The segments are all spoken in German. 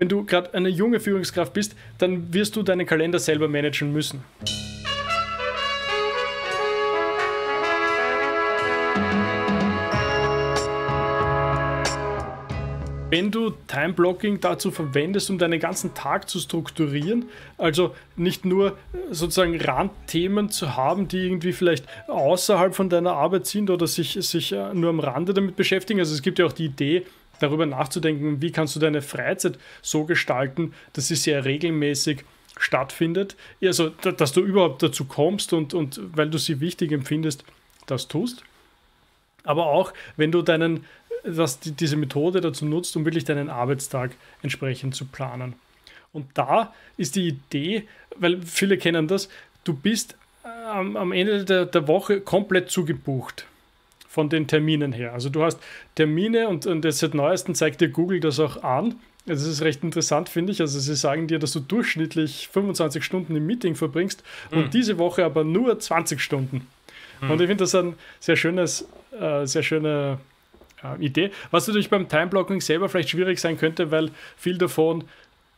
wenn du gerade eine junge Führungskraft bist, dann wirst du deinen Kalender selber managen müssen. Wenn du Time-Blocking dazu verwendest, um deinen ganzen Tag zu strukturieren, also nicht nur äh, sozusagen Randthemen zu haben, die irgendwie vielleicht außerhalb von deiner Arbeit sind oder sich, sich äh, nur am Rande damit beschäftigen. Also es gibt ja auch die Idee, darüber nachzudenken, wie kannst du deine Freizeit so gestalten, dass sie sehr regelmäßig stattfindet. Also, dass du überhaupt dazu kommst und, und weil du sie wichtig empfindest, das tust. Aber auch, wenn du deinen, dass die, diese Methode dazu nutzt, um wirklich deinen Arbeitstag entsprechend zu planen. Und da ist die Idee, weil viele kennen das, du bist äh, am, am Ende der, der Woche komplett zugebucht von den Terminen her. Also du hast Termine und, und jetzt seit neuestem zeigt dir Google das auch an. Also es ist recht interessant, finde ich. Also sie sagen dir, dass du durchschnittlich 25 Stunden im Meeting verbringst mhm. und diese Woche aber nur 20 Stunden. Mhm. Und ich finde das ein sehr schönes, äh, sehr schöne äh, Idee. Was natürlich beim Timeblocking selber vielleicht schwierig sein könnte, weil viel davon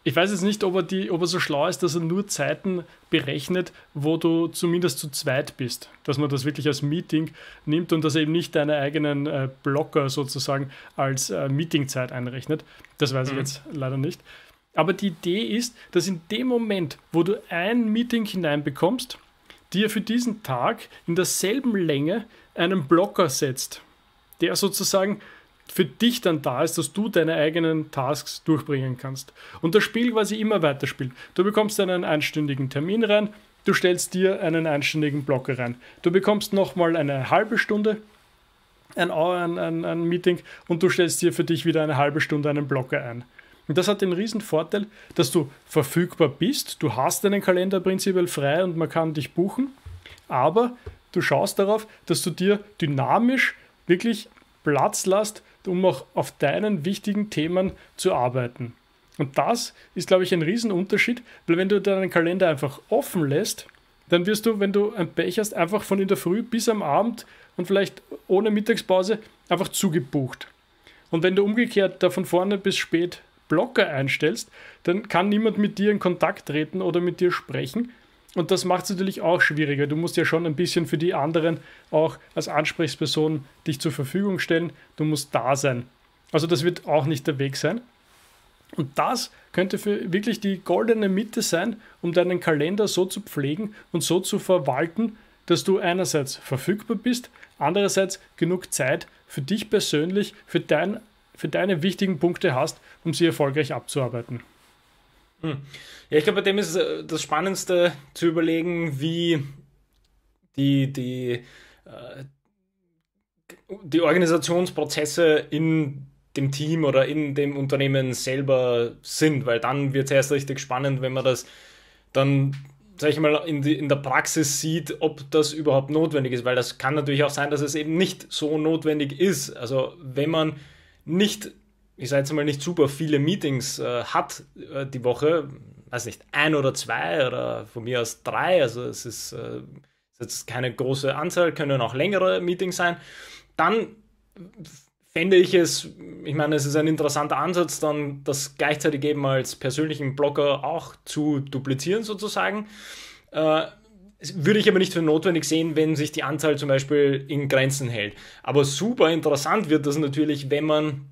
ich weiß jetzt nicht, ob er, die, ob er so schlau ist, dass er nur Zeiten berechnet, wo du zumindest zu zweit bist. Dass man das wirklich als Meeting nimmt und dass er eben nicht deine eigenen äh, Blocker sozusagen als äh, Meetingzeit einrechnet. Das weiß mhm. ich jetzt leider nicht. Aber die Idee ist, dass in dem Moment, wo du ein Meeting hineinbekommst, dir für diesen Tag in derselben Länge einen Blocker setzt, der sozusagen für dich dann da ist, dass du deine eigenen Tasks durchbringen kannst. Und das Spiel quasi immer weiterspielt. Du bekommst einen einstündigen Termin rein, du stellst dir einen einstündigen Block rein. Du bekommst nochmal eine halbe Stunde, ein, ein, ein, Meeting und du stellst dir für dich wieder eine halbe Stunde einen Blocker ein. Und das hat den riesen Vorteil, dass du verfügbar bist, du hast deinen Kalender prinzipiell frei und man kann dich buchen, aber du schaust darauf, dass du dir dynamisch wirklich Platz lässt um auch auf deinen wichtigen Themen zu arbeiten. Und das ist, glaube ich, ein Riesenunterschied, weil wenn du deinen Kalender einfach offen lässt, dann wirst du, wenn du ein Pech hast, einfach von in der Früh bis am Abend und vielleicht ohne Mittagspause einfach zugebucht. Und wenn du umgekehrt da von vorne bis spät Blocker einstellst, dann kann niemand mit dir in Kontakt treten oder mit dir sprechen, und das macht es natürlich auch schwieriger. Du musst ja schon ein bisschen für die anderen auch als Ansprechperson dich zur Verfügung stellen. Du musst da sein. Also das wird auch nicht der Weg sein. Und das könnte für wirklich die goldene Mitte sein, um deinen Kalender so zu pflegen und so zu verwalten, dass du einerseits verfügbar bist, andererseits genug Zeit für dich persönlich, für, dein, für deine wichtigen Punkte hast, um sie erfolgreich abzuarbeiten. Hm. Ja, ich glaube, bei dem ist äh, das Spannendste zu überlegen, wie die, die, äh, die Organisationsprozesse in dem Team oder in dem Unternehmen selber sind, weil dann wird es erst richtig spannend, wenn man das dann, sag ich mal, in, die, in der Praxis sieht, ob das überhaupt notwendig ist, weil das kann natürlich auch sein, dass es eben nicht so notwendig ist. Also wenn man nicht ich sage jetzt mal, nicht super viele Meetings äh, hat äh, die Woche, weiß nicht, ein oder zwei oder von mir aus drei, also es ist, äh, ist jetzt keine große Anzahl, können auch längere Meetings sein, dann fände ich es, ich meine, es ist ein interessanter Ansatz, dann das gleichzeitig eben als persönlichen Blogger auch zu duplizieren sozusagen. Äh, würde ich aber nicht für notwendig sehen, wenn sich die Anzahl zum Beispiel in Grenzen hält. Aber super interessant wird das natürlich, wenn man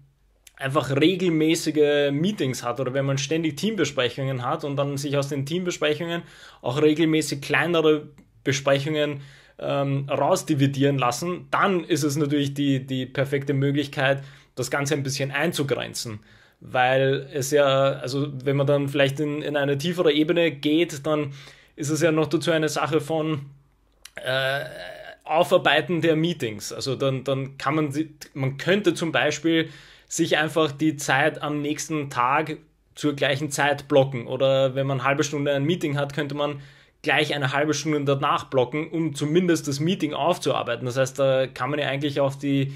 einfach regelmäßige Meetings hat oder wenn man ständig Teambesprechungen hat und dann sich aus den Teambesprechungen auch regelmäßig kleinere Besprechungen ähm, rausdividieren lassen, dann ist es natürlich die, die perfekte Möglichkeit, das Ganze ein bisschen einzugrenzen. Weil es ja, also wenn man dann vielleicht in, in eine tiefere Ebene geht, dann ist es ja noch dazu eine Sache von äh, Aufarbeiten der Meetings. Also dann, dann kann man, man könnte zum Beispiel sich einfach die Zeit am nächsten Tag zur gleichen Zeit blocken. Oder wenn man eine halbe Stunde ein Meeting hat, könnte man gleich eine halbe Stunde danach blocken, um zumindest das Meeting aufzuarbeiten. Das heißt, da kann man ja eigentlich auf die,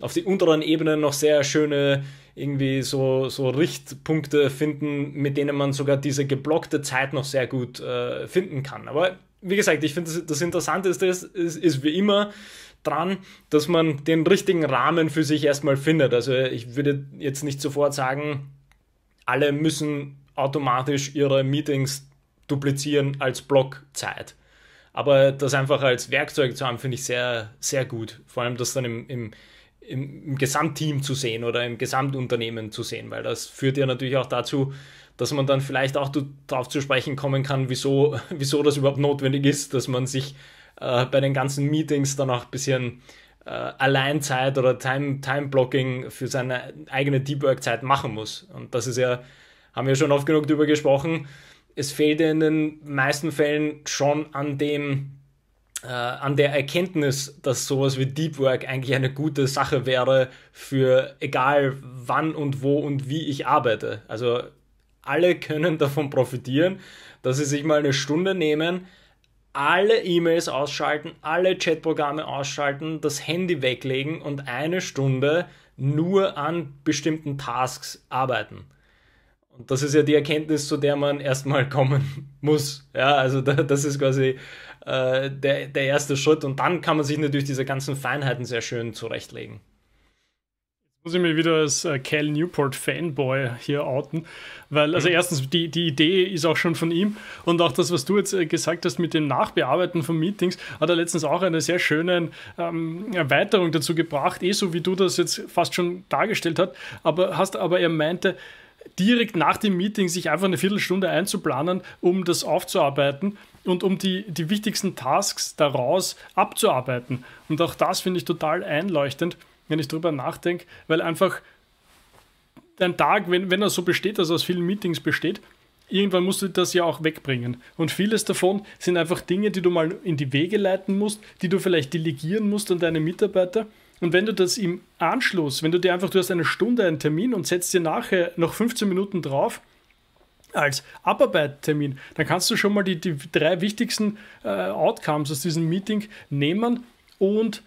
auf die unteren Ebenen noch sehr schöne irgendwie so, so Richtpunkte finden, mit denen man sogar diese geblockte Zeit noch sehr gut äh, finden kann. Aber wie gesagt, ich finde, das, das Interessante ist, das, ist, ist wie immer, dran, dass man den richtigen Rahmen für sich erstmal findet. Also ich würde jetzt nicht sofort sagen, alle müssen automatisch ihre Meetings duplizieren als Blockzeit. Aber das einfach als Werkzeug zu haben, finde ich sehr, sehr gut. Vor allem das dann im, im, im Gesamtteam zu sehen oder im Gesamtunternehmen zu sehen, weil das führt ja natürlich auch dazu, dass man dann vielleicht auch darauf zu sprechen kommen kann, wieso, wieso das überhaupt notwendig ist, dass man sich äh, bei den ganzen Meetings dann auch ein bisschen äh, Alleinzeit oder Time, Time-Blocking für seine eigene Deep Work-Zeit machen muss. Und das ist ja, haben wir schon oft genug darüber gesprochen, es fehlt in den meisten Fällen schon an dem, äh, an der Erkenntnis, dass sowas wie Deep Work eigentlich eine gute Sache wäre für egal wann und wo und wie ich arbeite. Also alle können davon profitieren, dass sie sich mal eine Stunde nehmen, alle E-Mails ausschalten, alle Chatprogramme ausschalten, das Handy weglegen und eine Stunde nur an bestimmten Tasks arbeiten. Und das ist ja die Erkenntnis, zu der man erstmal kommen muss. Ja, also da, das ist quasi äh, der, der erste Schritt und dann kann man sich natürlich diese ganzen Feinheiten sehr schön zurechtlegen muss ich mich wieder als äh, Cal Newport Fanboy hier outen, weil also mhm. erstens die, die Idee ist auch schon von ihm und auch das, was du jetzt äh, gesagt hast mit dem Nachbearbeiten von Meetings, hat er letztens auch eine sehr schöne ähm, Erweiterung dazu gebracht, eh so wie du das jetzt fast schon dargestellt hast, aber hast aber er meinte, direkt nach dem Meeting sich einfach eine Viertelstunde einzuplanen, um das aufzuarbeiten und um die, die wichtigsten Tasks daraus abzuarbeiten. Und auch das finde ich total einleuchtend wenn ich drüber nachdenke, weil einfach ein Tag, wenn, wenn er so besteht, dass er aus vielen Meetings besteht, irgendwann musst du das ja auch wegbringen. Und vieles davon sind einfach Dinge, die du mal in die Wege leiten musst, die du vielleicht delegieren musst an deine Mitarbeiter. Und wenn du das im Anschluss, wenn du dir einfach, du hast eine Stunde einen Termin und setzt dir nachher noch 15 Minuten drauf als Abarbeittermin, dann kannst du schon mal die, die drei wichtigsten äh, Outcomes aus diesem Meeting nehmen und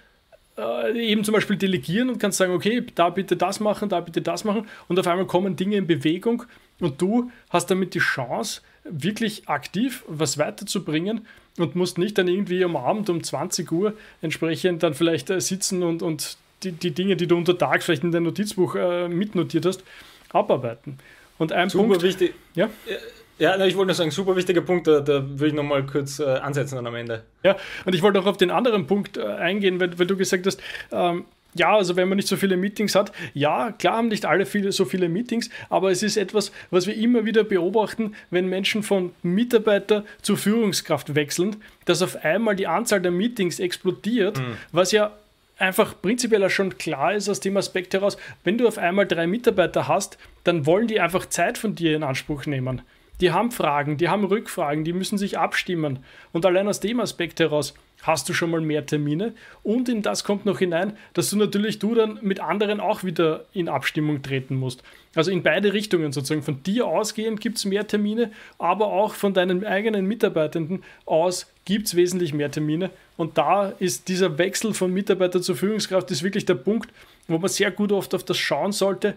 äh, eben zum Beispiel delegieren und kannst sagen, okay, da bitte das machen, da bitte das machen und auf einmal kommen Dinge in Bewegung und du hast damit die Chance, wirklich aktiv was weiterzubringen und musst nicht dann irgendwie am Abend um 20 Uhr entsprechend dann vielleicht äh, sitzen und, und die, die Dinge, die du unter Tag vielleicht in dein Notizbuch äh, mitnotiert hast, abarbeiten. Und ein Super Punkt. Wichtig. Ja? Äh, ja, na, ich wollte nur sagen, super wichtiger Punkt, da, da will ich nochmal kurz äh, ansetzen dann am Ende. Ja, und ich wollte auch auf den anderen Punkt äh, eingehen, weil, weil, du gesagt hast, ähm, ja, also wenn man nicht so viele Meetings hat, ja, klar haben nicht alle viele, so viele Meetings, aber es ist etwas, was wir immer wieder beobachten, wenn Menschen von Mitarbeiter zur Führungskraft wechseln, dass auf einmal die Anzahl der Meetings explodiert, mhm. was ja einfach prinzipiell schon klar ist aus dem Aspekt heraus, wenn du auf einmal drei Mitarbeiter hast, dann wollen die einfach Zeit von dir in Anspruch nehmen. Die haben Fragen, die haben Rückfragen, die müssen sich abstimmen. Und allein aus dem Aspekt heraus hast du schon mal mehr Termine. Und in das kommt noch hinein, dass du natürlich du dann mit anderen auch wieder in Abstimmung treten musst. Also in beide Richtungen sozusagen. Von dir ausgehend gibt es mehr Termine, aber auch von deinen eigenen Mitarbeitenden aus gibt es wesentlich mehr Termine. Und da ist dieser Wechsel von Mitarbeiter zur Führungskraft ist wirklich der Punkt, wo man sehr gut oft auf das schauen sollte,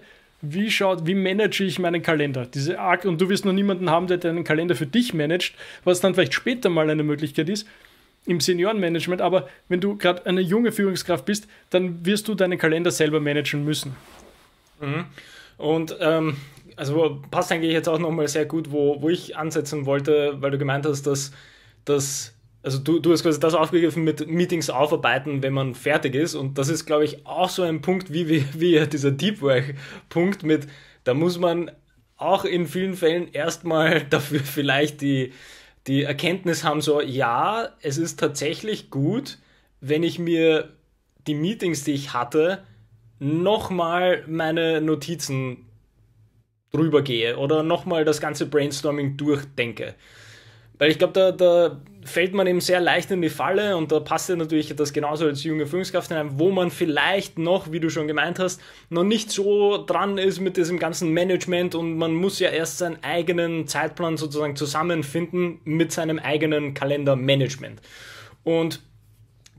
wie schaut, wie manage ich meinen Kalender? Diese Arc und du wirst noch niemanden haben, der deinen Kalender für dich managt, was dann vielleicht später mal eine Möglichkeit ist im Seniorenmanagement, aber wenn du gerade eine junge Führungskraft bist, dann wirst du deinen Kalender selber managen müssen. Mhm. Und ähm, also passt eigentlich jetzt auch nochmal sehr gut, wo, wo ich ansetzen wollte, weil du gemeint hast, dass, dass also du, du hast quasi das aufgegriffen mit Meetings aufarbeiten, wenn man fertig ist. Und das ist, glaube ich, auch so ein Punkt wie, wie, wie dieser Deep Work-Punkt mit, da muss man auch in vielen Fällen erstmal dafür vielleicht die, die Erkenntnis haben, so, ja, es ist tatsächlich gut, wenn ich mir die Meetings, die ich hatte, nochmal meine Notizen drüber gehe oder nochmal das ganze Brainstorming durchdenke. Weil ich glaube, da, da fällt man eben sehr leicht in die Falle und da passt ja natürlich das genauso als junge Führungskraft hinein, wo man vielleicht noch, wie du schon gemeint hast, noch nicht so dran ist mit diesem ganzen Management und man muss ja erst seinen eigenen Zeitplan sozusagen zusammenfinden mit seinem eigenen Kalendermanagement. Und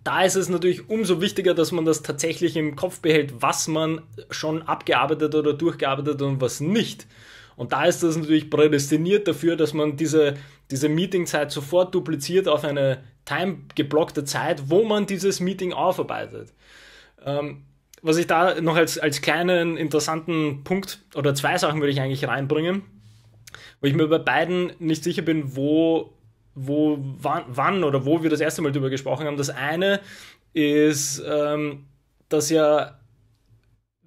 da ist es natürlich umso wichtiger, dass man das tatsächlich im Kopf behält, was man schon abgearbeitet oder durchgearbeitet und was nicht. Und da ist das natürlich prädestiniert dafür, dass man diese diese Meetingzeit sofort dupliziert auf eine time geblockte Zeit, wo man dieses Meeting aufarbeitet. Ähm, was ich da noch als, als kleinen interessanten Punkt oder zwei Sachen würde ich eigentlich reinbringen, wo ich mir bei beiden nicht sicher bin, wo, wo wann, wann oder wo wir das erste Mal drüber gesprochen haben. Das eine ist, ähm, dass ja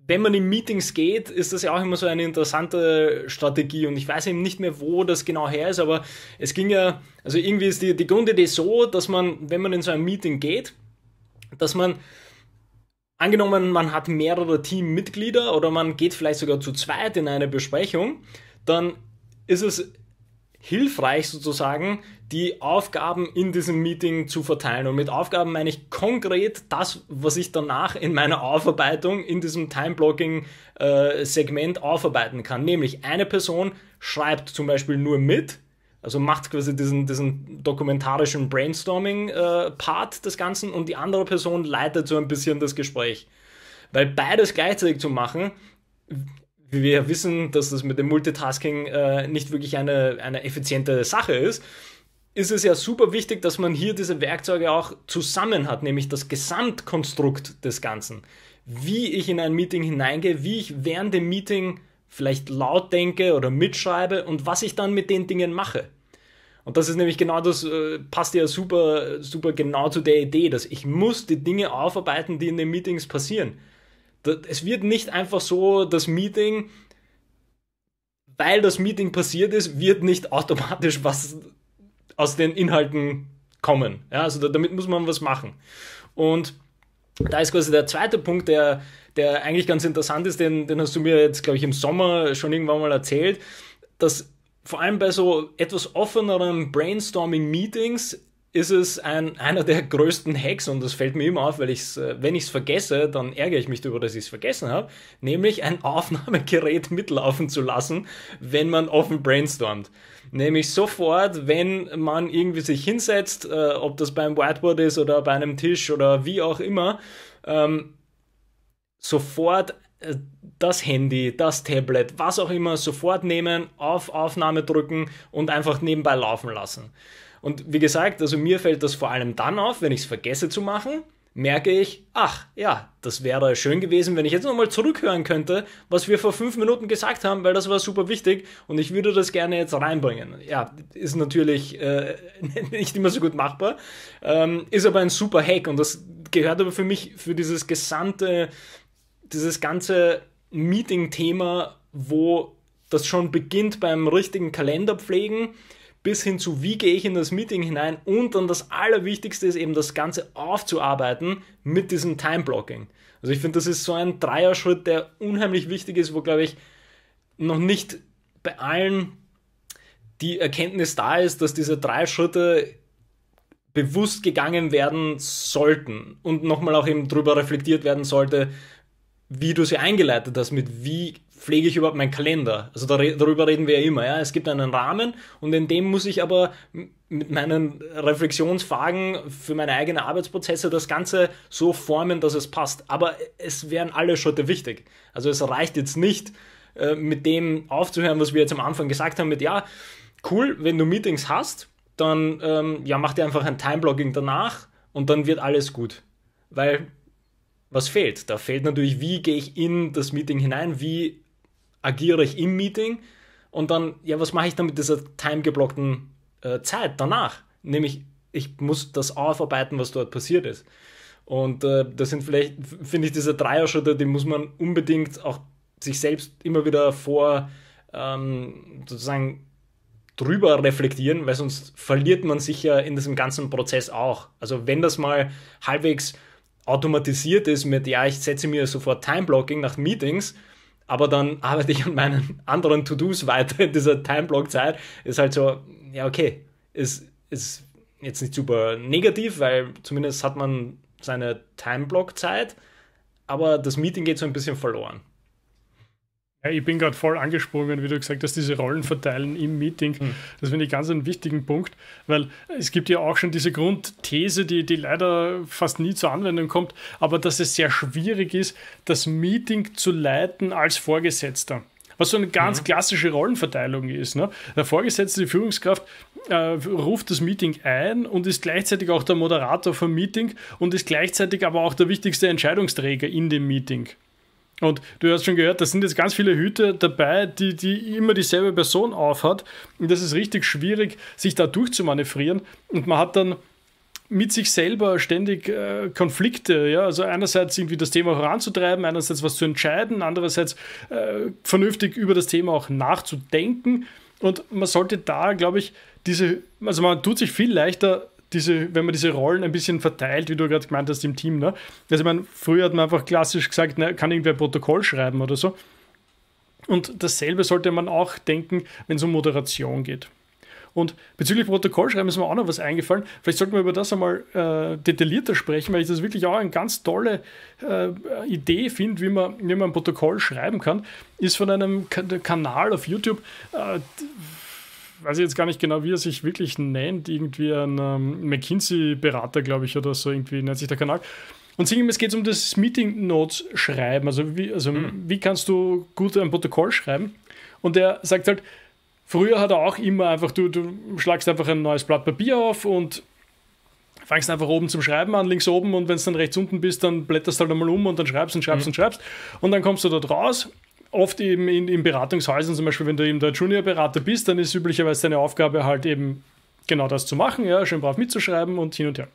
wenn man in Meetings geht, ist das ja auch immer so eine interessante Strategie und ich weiß eben nicht mehr, wo das genau her ist, aber es ging ja, also irgendwie ist die, die Grundidee so, dass man, wenn man in so ein Meeting geht, dass man angenommen, man hat mehrere Teammitglieder oder man geht vielleicht sogar zu zweit in eine Besprechung, dann ist es hilfreich sozusagen, die Aufgaben in diesem Meeting zu verteilen. Und mit Aufgaben meine ich konkret das, was ich danach in meiner Aufarbeitung in diesem Time-Blocking-Segment äh, aufarbeiten kann. Nämlich eine Person schreibt zum Beispiel nur mit, also macht quasi diesen, diesen dokumentarischen Brainstorming-Part äh, des Ganzen und die andere Person leitet so ein bisschen das Gespräch. Weil beides gleichzeitig zu machen, wie wir ja wissen, dass das mit dem Multitasking äh, nicht wirklich eine, eine effiziente Sache ist, ist es ja super wichtig, dass man hier diese Werkzeuge auch zusammen hat, nämlich das Gesamtkonstrukt des Ganzen. Wie ich in ein Meeting hineingehe, wie ich während dem Meeting vielleicht laut denke oder mitschreibe und was ich dann mit den Dingen mache. Und das ist nämlich genau das, äh, passt ja super, super genau zu der Idee, dass ich muss die Dinge aufarbeiten, die in den Meetings passieren. Es wird nicht einfach so das Meeting, weil das Meeting passiert ist, wird nicht automatisch was aus den Inhalten kommen. Ja, also damit muss man was machen. Und da ist quasi der zweite Punkt, der, der eigentlich ganz interessant ist, den, den hast du mir jetzt, glaube ich, im Sommer schon irgendwann mal erzählt, dass vor allem bei so etwas offeneren Brainstorming-Meetings ist es ein, einer der größten Hacks, und das fällt mir immer auf, weil ich äh, wenn ich es vergesse, dann ärgere ich mich darüber, dass ich es vergessen habe, nämlich ein Aufnahmegerät mitlaufen zu lassen, wenn man offen brainstormt. Nämlich sofort, wenn man irgendwie sich hinsetzt, äh, ob das beim Whiteboard ist oder bei einem Tisch oder wie auch immer, ähm, sofort äh, das Handy, das Tablet, was auch immer, sofort nehmen, auf Aufnahme drücken und einfach nebenbei laufen lassen. Und wie gesagt, also mir fällt das vor allem dann auf, wenn ich es vergesse zu machen, merke ich, ach ja, das wäre schön gewesen, wenn ich jetzt nochmal zurückhören könnte, was wir vor fünf Minuten gesagt haben, weil das war super wichtig und ich würde das gerne jetzt reinbringen. Ja, ist natürlich äh, nicht immer so gut machbar, ähm, ist aber ein super Hack und das gehört aber für mich für dieses gesamte, dieses ganze Meeting-Thema, wo das schon beginnt beim richtigen Kalenderpflegen, bis hin zu, wie gehe ich in das Meeting hinein und dann das Allerwichtigste ist eben das Ganze aufzuarbeiten mit diesem Time-Blocking. Also ich finde, das ist so ein Dreier-Schritt, der unheimlich wichtig ist, wo, glaube ich, noch nicht bei allen die Erkenntnis da ist, dass diese drei Schritte bewusst gegangen werden sollten und nochmal auch eben drüber reflektiert werden sollte, wie du sie eingeleitet hast, mit wie pflege ich überhaupt meinen Kalender? Also darüber reden wir ja immer. Ja? Es gibt einen Rahmen und in dem muss ich aber mit meinen Reflexionsfragen für meine eigenen Arbeitsprozesse das Ganze so formen, dass es passt. Aber es wären alle Schritte wichtig. Also es reicht jetzt nicht, äh, mit dem aufzuhören, was wir jetzt am Anfang gesagt haben, mit ja, cool, wenn du Meetings hast, dann ähm, ja, mach dir einfach ein Time-Blocking danach und dann wird alles gut. Weil was fehlt? Da fehlt natürlich, wie gehe ich in das Meeting hinein, wie agiere ich im Meeting und dann, ja, was mache ich dann mit dieser timegeblockten äh, Zeit danach? Nämlich, ich muss das aufarbeiten, was dort passiert ist. Und äh, das sind vielleicht, finde ich, diese Dreier-Schritte, die muss man unbedingt auch sich selbst immer wieder vor ähm, sozusagen drüber reflektieren, weil sonst verliert man sich ja in diesem ganzen Prozess auch. Also wenn das mal halbwegs automatisiert ist mit, ja, ich setze mir sofort Time-Blocking nach Meetings, aber dann arbeite ich an meinen anderen To-Dos weiter in dieser Time-Block-Zeit. Ist halt so, ja, okay, ist, ist jetzt nicht super negativ, weil zumindest hat man seine Time-Block-Zeit, aber das Meeting geht so ein bisschen verloren. Ja, ich bin gerade voll angesprungen, wie du gesagt hast, diese Rollen verteilen im Meeting. Mhm. Das finde ich ganz einen wichtigen Punkt, weil es gibt ja auch schon diese Grundthese, die, die leider fast nie zur Anwendung kommt, aber dass es sehr schwierig ist, das Meeting zu leiten als Vorgesetzter was so eine ganz mhm. klassische Rollenverteilung ist. Ne? Der Vorgesetzte, die Führungskraft, äh, ruft das Meeting ein und ist gleichzeitig auch der Moderator vom Meeting und ist gleichzeitig aber auch der wichtigste Entscheidungsträger in dem Meeting. Und du hast schon gehört, da sind jetzt ganz viele Hüte dabei, die, die immer dieselbe Person aufhat. Und das ist richtig schwierig, sich da durchzumanövrieren. Und man hat dann mit sich selber ständig äh, Konflikte. Ja? Also einerseits irgendwie das Thema voranzutreiben, einerseits was zu entscheiden, andererseits äh, vernünftig über das Thema auch nachzudenken. Und man sollte da, glaube ich, diese, also man tut sich viel leichter, diese, wenn man diese Rollen ein bisschen verteilt, wie du gerade gemeint hast, im Team. Ne? Also ich meine, früher hat man einfach klassisch gesagt, na, kann irgendwer Protokoll schreiben oder so. Und dasselbe sollte man auch denken, wenn es um Moderation geht. Und bezüglich Protokollschreiben ist mir auch noch was eingefallen. Vielleicht sollten wir über das einmal äh, detaillierter sprechen, weil ich das wirklich auch eine ganz tolle äh, Idee finde, wie man, wie man ein Protokoll schreiben kann. Ist von einem Kanal auf YouTube, äh, weiß ich jetzt gar nicht genau, wie er sich wirklich nennt, irgendwie ein ähm, McKinsey-Berater, glaube ich, oder so irgendwie nennt sich der Kanal. Und Singim, es geht um das Meeting Notes schreiben. Also, wie, also mhm. wie kannst du gut ein Protokoll schreiben? Und er sagt halt, früher hat er auch immer einfach, du, du schlagst einfach ein neues Blatt Papier auf und fangst einfach oben zum Schreiben an, links oben und wenn es dann rechts unten bist, dann blätterst du halt einmal um und dann schreibst und schreibst mhm. und schreibst und dann kommst du dort raus oft eben in, in Beratungshäusern, zum Beispiel, wenn du eben der Junior-Berater bist, dann ist üblicherweise deine Aufgabe halt eben genau das zu machen, ja, schön brav mitzuschreiben und hin und her.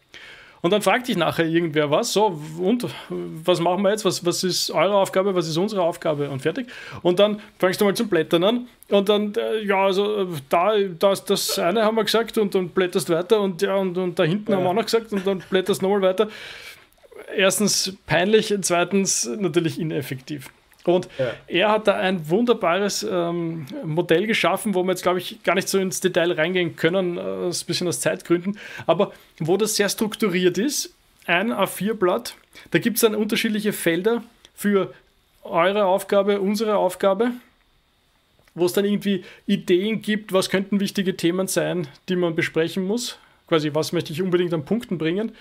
Und dann fragt dich nachher irgendwer was, so, und was machen wir jetzt? Was, was ist eure Aufgabe? Was ist unsere Aufgabe? Und fertig. Und dann fängst du mal zum Blättern an. Und dann, äh, ja, also da, das, das eine haben wir gesagt und dann blätterst weiter und ja, und, und da hinten ja. haben wir auch noch gesagt und dann blätterst nochmal weiter. Erstens peinlich, zweitens natürlich ineffektiv. Und ja. er hat da ein wunderbares ähm, Modell geschaffen, wo wir jetzt, glaube ich, gar nicht so ins Detail reingehen können, äh, ein bisschen aus Zeitgründen, aber wo das sehr strukturiert ist. Ein A4-Blatt, da gibt es dann unterschiedliche Felder für eure Aufgabe, unsere Aufgabe, wo es dann irgendwie Ideen gibt, was könnten wichtige Themen sein, die man besprechen muss. Quasi, was möchte ich unbedingt an Punkten bringen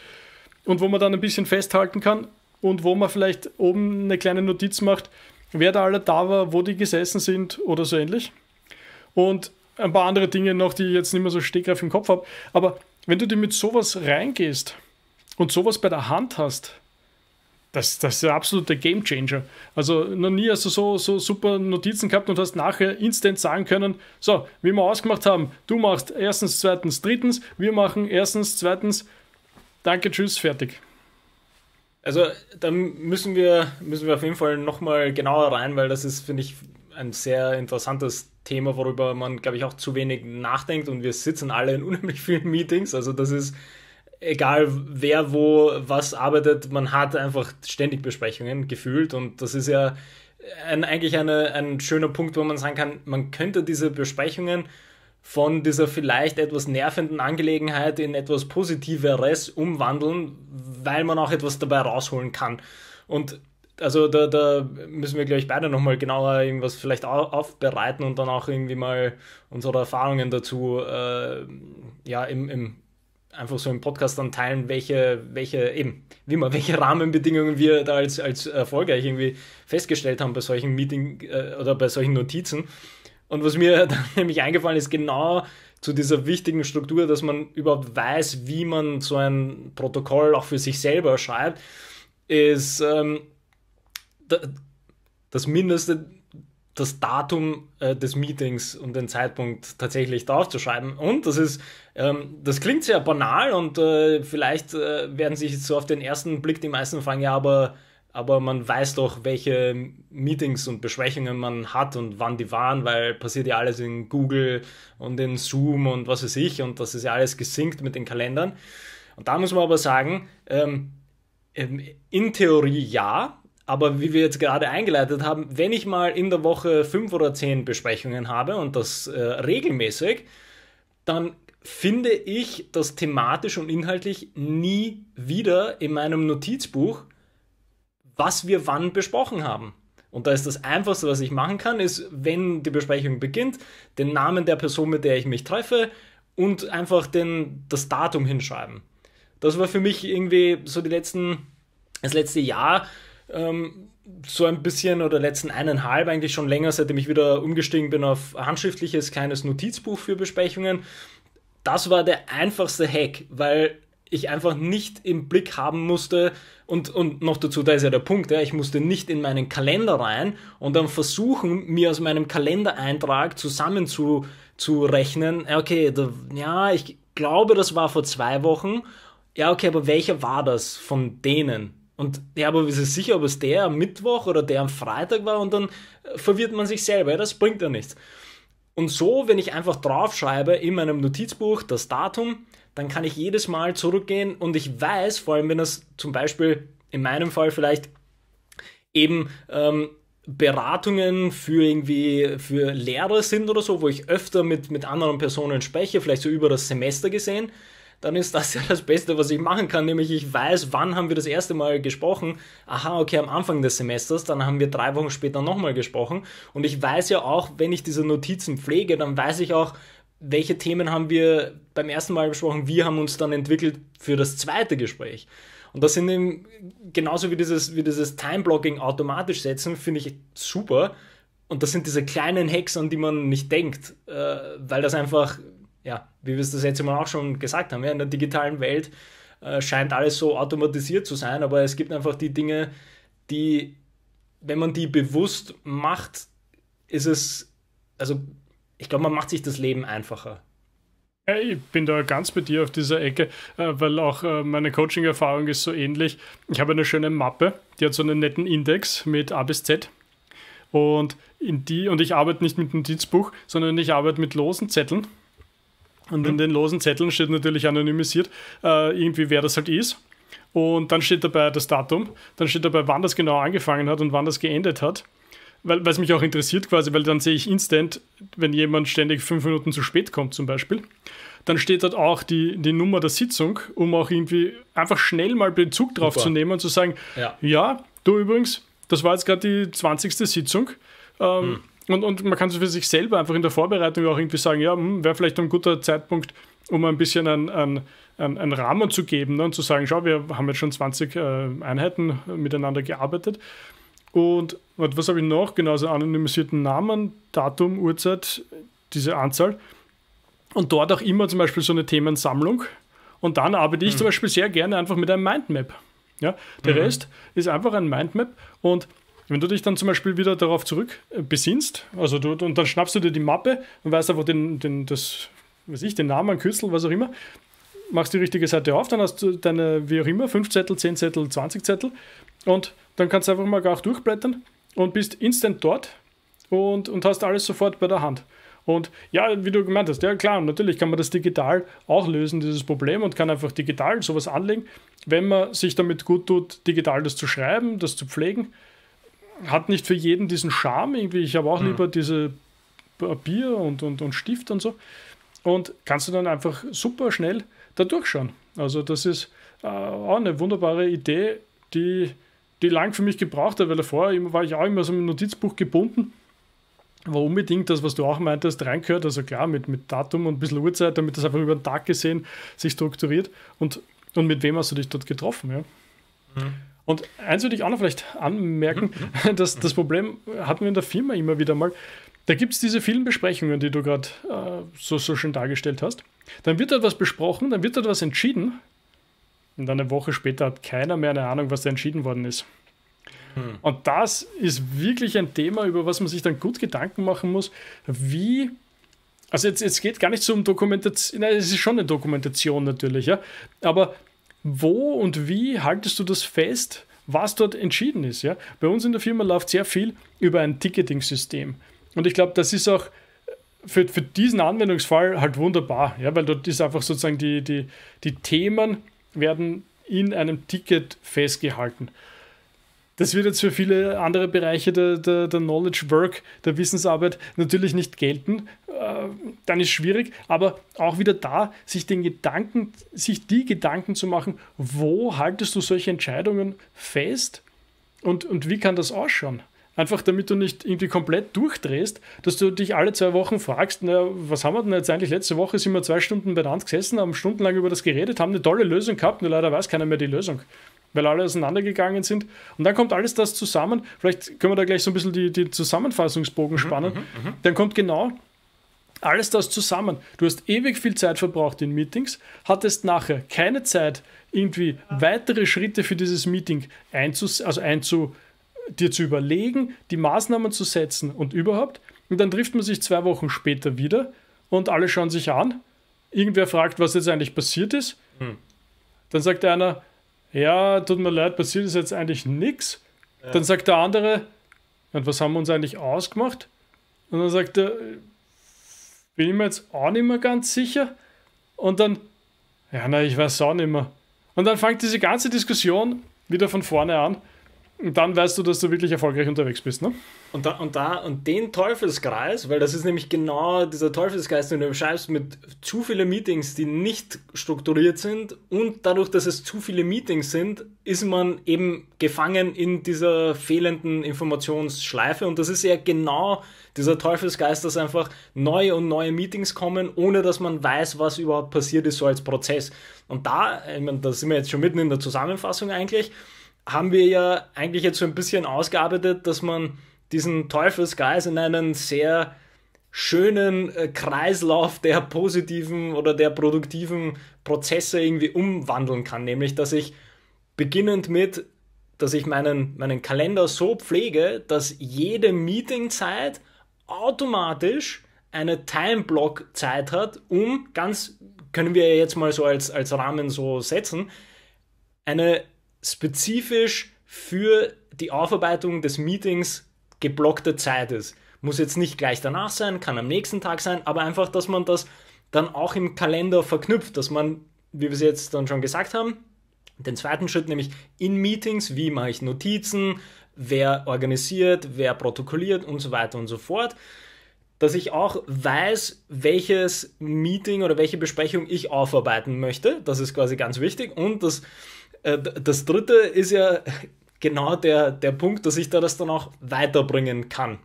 und wo man dann ein bisschen festhalten kann und wo man vielleicht oben eine kleine Notiz macht, wer da alle da war, wo die gesessen sind oder so ähnlich. Und ein paar andere Dinge noch, die ich jetzt nicht mehr so stehgreif im Kopf habe. Aber wenn du dir mit sowas reingehst und sowas bei der Hand hast, das, das ist ein absoluter Gamechanger. Also noch nie hast du so, so super Notizen gehabt und hast nachher instant sagen können, so, wie wir ausgemacht haben, du machst erstens, zweitens, drittens, wir machen erstens, zweitens, danke, tschüss, fertig. Also da müssen wir, müssen wir auf jeden Fall nochmal genauer rein, weil das ist, finde ich, ein sehr interessantes Thema, worüber man, glaube ich, auch zu wenig nachdenkt und wir sitzen alle in unheimlich vielen Meetings. Also das ist egal, wer wo was arbeitet, man hat einfach ständig Besprechungen gefühlt und das ist ja ein, eigentlich eine, ein schöner Punkt, wo man sagen kann, man könnte diese Besprechungen von dieser vielleicht etwas nervenden Angelegenheit in etwas Positiveres umwandeln, weil man auch etwas dabei rausholen kann. Und also da, da müssen wir, glaube ich, beide nochmal genauer irgendwas vielleicht aufbereiten und dann auch irgendwie mal unsere Erfahrungen dazu äh, ja, im, im, einfach so im Podcast dann teilen, welche, welche, eben, wie man, welche Rahmenbedingungen wir da als, als erfolgreich irgendwie festgestellt haben bei solchen Meeting äh, oder bei solchen Notizen. Und was mir dann nämlich eingefallen ist, genau zu dieser wichtigen Struktur, dass man überhaupt weiß, wie man so ein Protokoll auch für sich selber schreibt, ist ähm, das Mindeste, das Datum äh, des Meetings und den Zeitpunkt tatsächlich draufzuschreiben. Und das ist, ähm, das klingt sehr banal und äh, vielleicht äh, werden sich so auf den ersten Blick die meisten fragen, ja, aber aber man weiß doch, welche Meetings und Besprechungen man hat und wann die waren, weil passiert ja alles in Google und in Zoom und was weiß ich und das ist ja alles gesinkt mit den Kalendern. Und da muss man aber sagen, ähm, ähm, in Theorie ja, aber wie wir jetzt gerade eingeleitet haben, wenn ich mal in der Woche fünf oder zehn Besprechungen habe und das äh, regelmäßig, dann finde ich das thematisch und inhaltlich nie wieder in meinem Notizbuch, was wir wann besprochen haben. Und da ist das Einfachste, was ich machen kann, ist, wenn die Besprechung beginnt, den Namen der Person, mit der ich mich treffe und einfach den, das Datum hinschreiben. Das war für mich irgendwie so die letzten, das letzte Jahr ähm, so ein bisschen oder letzten eineinhalb eigentlich schon länger, seitdem ich wieder umgestiegen bin auf handschriftliches kleines Notizbuch für Besprechungen. Das war der einfachste Hack, weil ich einfach nicht im Blick haben musste. Und, und noch dazu, da ist ja der Punkt, ja, ich musste nicht in meinen Kalender rein und dann versuchen, mir aus meinem Kalendereintrag zusammen zu, zu rechnen, okay, da, ja, ich glaube, das war vor zwei Wochen. Ja, okay, aber welcher war das von denen? Und ja, aber ist es sicher, ob es der am Mittwoch oder der am Freitag war und dann äh, verwirrt man sich selber, ja, das bringt ja nichts. Und so, wenn ich einfach draufschreibe in meinem Notizbuch das Datum, dann kann ich jedes Mal zurückgehen und ich weiß, vor allem wenn das zum Beispiel in meinem Fall vielleicht eben ähm, Beratungen für irgendwie für Lehrer sind oder so, wo ich öfter mit, mit anderen Personen spreche, vielleicht so über das Semester gesehen, dann ist das ja das Beste, was ich machen kann, nämlich ich weiß, wann haben wir das erste Mal gesprochen. Aha, okay, am Anfang des Semesters, dann haben wir drei Wochen später nochmal gesprochen. Und ich weiß ja auch, wenn ich diese Notizen pflege, dann weiß ich auch, welche Themen haben wir beim ersten Mal besprochen, wir haben uns dann entwickelt für das zweite Gespräch. Und das sind eben genauso wie dieses, wie dieses Time-Blocking automatisch setzen, finde ich super. Und das sind diese kleinen Hacks, an die man nicht denkt, äh, weil das einfach, ja, wie wir es das letzte Mal auch schon gesagt haben, ja, in der digitalen Welt äh, scheint alles so automatisiert zu sein, aber es gibt einfach die Dinge, die, wenn man die bewusst macht, ist es, also ich glaube, man macht sich das Leben einfacher. Ja, ich bin da ganz bei dir auf dieser Ecke, äh, weil auch äh, meine Coaching-Erfahrung ist so ähnlich. Ich habe eine schöne Mappe, die hat so einen netten Index mit A bis Z. Und, in die, und ich arbeite nicht mit Notizbuch, sondern ich arbeite mit losen Zetteln. Und in mhm. den losen Zetteln steht natürlich anonymisiert, äh, irgendwie wer das halt ist. Und dann steht dabei das Datum, dann steht dabei, wann das genau angefangen hat und wann das geendet hat weil es mich auch interessiert quasi, weil dann sehe ich instant, wenn jemand ständig fünf Minuten zu spät kommt zum Beispiel, dann steht dort auch die, die Nummer der Sitzung, um auch irgendwie einfach schnell mal Bezug drauf Super. zu nehmen und zu sagen, ja. ja, du übrigens, das war jetzt gerade die 20. Sitzung. Ähm, hm. und, und man kann so für sich selber einfach in der Vorbereitung auch irgendwie sagen, ja, hm, wäre vielleicht ein guter Zeitpunkt, um ein bisschen einen, einen, einen Rahmen zu geben ne, und zu sagen, schau, wir haben jetzt schon 20 äh, Einheiten miteinander gearbeitet. Und was habe ich noch? Genau, so anonymisierten Namen, Datum, Uhrzeit, diese Anzahl. Und dort auch immer zum Beispiel so eine Themensammlung. Und dann arbeite ich mhm. zum Beispiel sehr gerne einfach mit einem Mindmap. Ja? Der mhm. Rest ist einfach ein Mindmap. Und wenn du dich dann zum Beispiel wieder darauf zurück äh, besinnst, also du, und dann schnappst du dir die Mappe und weißt einfach den, den, das, was ich, den Namen, Kürzel, was auch immer, machst die richtige Seite auf, dann hast du deine, wie auch immer, 5 Zettel, 10 Zettel, 20 Zettel und dann kannst du einfach mal auch durchblättern und bist instant dort und, und hast alles sofort bei der Hand. Und ja, wie du gemeint hast, ja klar, natürlich kann man das digital auch lösen, dieses Problem, und kann einfach digital sowas anlegen, wenn man sich damit gut tut, digital das zu schreiben, das zu pflegen. Hat nicht für jeden diesen Charme irgendwie. Ich habe auch mhm. lieber diese Papier und, und, und Stift und so. Und kannst du dann einfach super schnell da durchschauen. Also das ist äh, auch eine wunderbare Idee, die die lang für mich gebraucht hat, weil davor war ich auch immer so mit Notizbuch gebunden. War unbedingt das, was du auch meintest, reingehört. Also klar, mit, mit Datum und ein bisschen Uhrzeit, damit das einfach über den Tag gesehen sich strukturiert. Und, und mit wem hast du dich dort getroffen? Ja? Mhm. Und eins würde ich auch noch vielleicht anmerken, mhm. mhm. dass das Problem hatten wir in der Firma immer wieder mal. Da gibt es diese vielen Besprechungen, die du gerade äh, so, so schön dargestellt hast. Dann wird etwas besprochen, dann wird etwas entschieden und dann eine Woche später hat keiner mehr eine Ahnung, was da entschieden worden ist. Hm. Und das ist wirklich ein Thema, über was man sich dann gut Gedanken machen muss, wie. Also jetzt, jetzt geht gar nicht so um Dokumentation, nein, es ist schon eine Dokumentation natürlich, ja. Aber wo und wie haltest du das fest, was dort entschieden ist, ja? Bei uns in der Firma läuft sehr viel über ein Ticketing-System. Und ich glaube, das ist auch für, für diesen Anwendungsfall halt wunderbar, ja, weil dort ist einfach sozusagen die, die, die Themen, werden in einem Ticket festgehalten. Das wird jetzt für viele andere Bereiche der, der, der Knowledge Work, der Wissensarbeit natürlich nicht gelten. Äh, dann ist schwierig, aber auch wieder da, sich den Gedanken, sich die Gedanken zu machen, wo haltest du solche Entscheidungen fest und, und wie kann das ausschauen? Einfach damit du nicht irgendwie komplett durchdrehst, dass du dich alle zwei Wochen fragst, na, was haben wir denn jetzt eigentlich? Letzte Woche sind wir zwei Stunden bei beieinander gesessen, haben stundenlang über das geredet, haben eine tolle Lösung gehabt, nur leider weiß keiner mehr die Lösung, weil alle auseinandergegangen sind. Und dann kommt alles das zusammen. Vielleicht können wir da gleich so ein bisschen die, die Zusammenfassungsbogen mhm, spannen. Mhm, mh, dann kommt genau alles das zusammen. Du hast ewig viel Zeit verbraucht in Meetings, hattest nachher keine Zeit, irgendwie weitere Schritte für dieses Meeting einzus also einzu dir zu überlegen, die Maßnahmen zu setzen und überhaupt. Und dann trifft man sich zwei Wochen später wieder und alle schauen sich an. Irgendwer fragt, was jetzt eigentlich passiert ist. Hm. Dann sagt einer, ja, tut mir leid, passiert ist jetzt eigentlich nichts. Ja. Dann sagt der andere, und was haben wir uns eigentlich ausgemacht? Und dann sagt er, bin ich mir jetzt auch nicht mehr ganz sicher. Und dann, ja, nein, ich weiß auch nicht mehr. Und dann fängt diese ganze Diskussion wieder von vorne an. Und dann weißt du, dass du wirklich erfolgreich unterwegs bist, ne? Und da, und da, und den Teufelskreis, weil das ist nämlich genau dieser Teufelskreis, den du beschreibst, mit zu vielen Meetings, die nicht strukturiert sind und dadurch, dass es zu viele Meetings sind, ist man eben gefangen in dieser fehlenden Informationsschleife und das ist ja genau dieser Teufelskreis, dass einfach neue und neue Meetings kommen, ohne dass man weiß, was überhaupt passiert ist, so als Prozess. Und da, ich meine, da sind wir jetzt schon mitten in der Zusammenfassung eigentlich, haben wir ja eigentlich jetzt so ein bisschen ausgearbeitet, dass man diesen Teufelsgeist in einen sehr schönen äh, Kreislauf der positiven oder der produktiven Prozesse irgendwie umwandeln kann. Nämlich, dass ich beginnend mit, dass ich meinen, meinen Kalender so pflege, dass jede Meetingzeit automatisch eine Time-Block-Zeit hat, um ganz, können wir jetzt mal so als, als Rahmen so setzen, eine spezifisch für die Aufarbeitung des Meetings geblockte Zeit ist. Muss jetzt nicht gleich danach sein, kann am nächsten Tag sein, aber einfach, dass man das dann auch im Kalender verknüpft, dass man, wie wir es jetzt dann schon gesagt haben, den zweiten Schritt, nämlich in Meetings, wie mache ich Notizen, wer organisiert, wer protokolliert und so weiter und so fort, dass ich auch weiß, welches Meeting oder welche Besprechung ich aufarbeiten möchte. Das ist quasi ganz wichtig und dass äh, das dritte ist ja genau der, der Punkt, dass ich da das dann auch weiterbringen kann.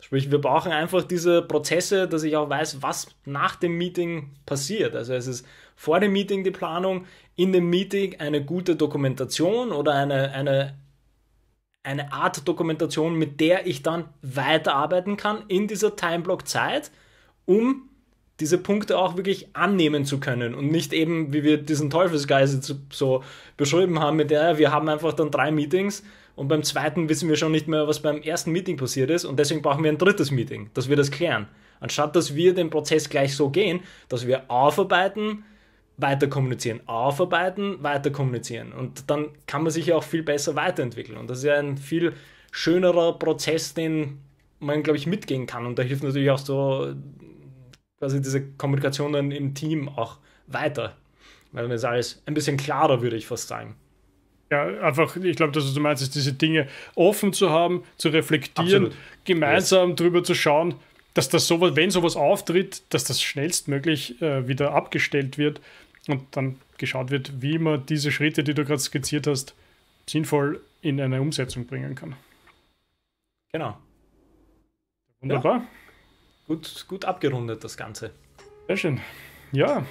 Sprich, wir brauchen einfach diese Prozesse, dass ich auch weiß, was nach dem Meeting passiert. Also es ist vor dem Meeting die Planung, in dem Meeting eine gute Dokumentation oder eine, eine, eine Art Dokumentation, mit der ich dann weiterarbeiten kann in dieser Timeblock-Zeit, um diese Punkte auch wirklich annehmen zu können und nicht eben, wie wir diesen Teufelsgeist so beschrieben haben, mit der wir haben einfach dann drei Meetings und beim zweiten wissen wir schon nicht mehr, was beim ersten Meeting passiert ist und deswegen brauchen wir ein drittes Meeting, dass wir das klären. Anstatt dass wir den Prozess gleich so gehen, dass wir aufarbeiten, weiter kommunizieren, aufarbeiten, weiter kommunizieren und dann kann man sich ja auch viel besser weiterentwickeln und das ist ja ein viel schönerer Prozess, den man, glaube ich, mitgehen kann und da hilft natürlich auch so quasi diese Kommunikation dann im Team auch weiter. Weil dann ist alles ein bisschen klarer, würde ich fast sagen. Ja, einfach, ich glaube, dass du meinst, ist diese Dinge offen zu haben, zu reflektieren, Absolut. gemeinsam yes. drüber zu schauen, dass das sowas, wenn sowas auftritt, dass das schnellstmöglich äh, wieder abgestellt wird und dann geschaut wird, wie man diese Schritte, die du gerade skizziert hast, sinnvoll in eine Umsetzung bringen kann. Genau. Wunderbar. Ja gut, gut abgerundet, das Ganze. Sehr schön. Ja,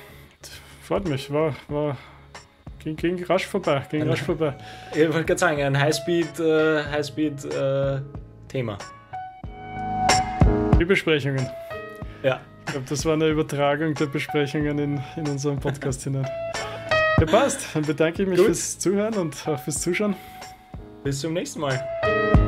freut mich. War, war ging, ging rasch vorbei. Ging rasch vorbei. Ich wollte gerade sagen, ein Highspeed, äh, Highspeed äh, Thema. Die Besprechungen. Ja. Ich glaube, das war eine Übertragung der Besprechungen in, in unseren Podcast hinein. Ja, passt. Dann bedanke ich mich Gut. fürs Zuhören und auch fürs Zuschauen. Bis zum nächsten Mal.